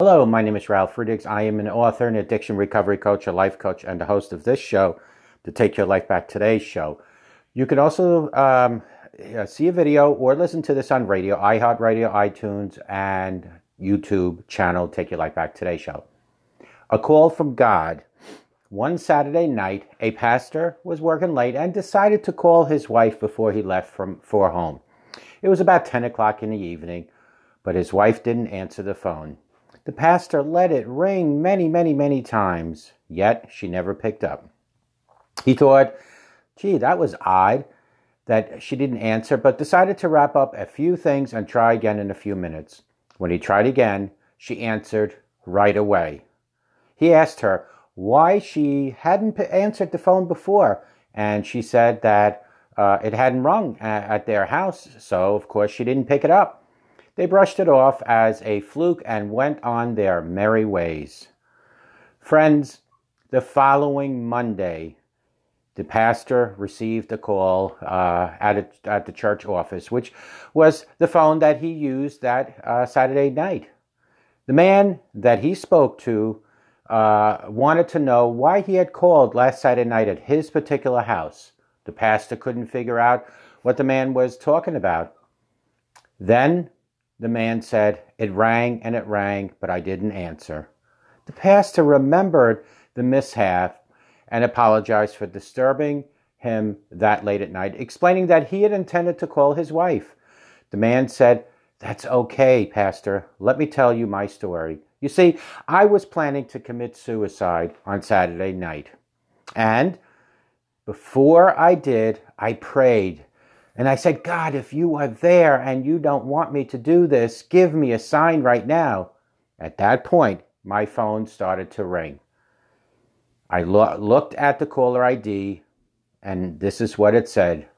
Hello, my name is Ralph Friedrichs. I am an author, an addiction recovery coach, a life coach, and the host of this show, the Take Your Life Back Today show. You can also um, uh, see a video or listen to this on radio, iHeartRadio, iTunes, and YouTube channel, Take Your Life Back Today show. A call from God. One Saturday night, a pastor was working late and decided to call his wife before he left from, for home. It was about 10 o'clock in the evening, but his wife didn't answer the phone. The pastor let it ring many, many, many times, yet she never picked up. He thought, gee, that was odd that she didn't answer, but decided to wrap up a few things and try again in a few minutes. When he tried again, she answered right away. He asked her why she hadn't answered the phone before, and she said that uh, it hadn't rung at, uh, at their house, so of course she didn't pick it up. They brushed it off as a fluke and went on their merry ways. Friends, the following Monday, the pastor received a call uh, at, a, at the church office, which was the phone that he used that uh, Saturday night. The man that he spoke to uh, wanted to know why he had called last Saturday night at his particular house. The pastor couldn't figure out what the man was talking about. Then the man said, It rang and it rang, but I didn't answer. The pastor remembered the mishap and apologized for disturbing him that late at night, explaining that he had intended to call his wife. The man said, That's okay, Pastor. Let me tell you my story. You see, I was planning to commit suicide on Saturday night. And before I did, I prayed and I said, God, if you are there and you don't want me to do this, give me a sign right now. At that point, my phone started to ring. I lo- looked at the caller ID, and this is what it said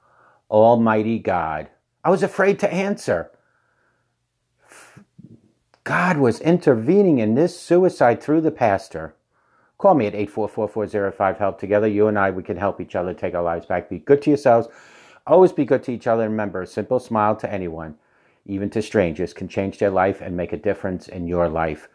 Almighty God. I was afraid to answer. God was intervening in this suicide through the pastor. Call me at 844 405 HELP. Together, you and I, we can help each other take our lives back. Be good to yourselves. Always be good to each other and remember, a simple smile to anyone, even to strangers, can change their life and make a difference in your life.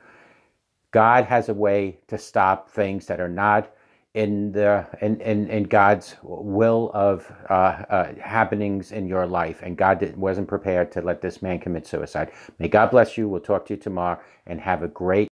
God has a way to stop things that are not in the in, in, in God's will of uh, uh, happenings in your life, and God did, wasn't prepared to let this man commit suicide. May God bless you. We'll talk to you tomorrow, and have a great.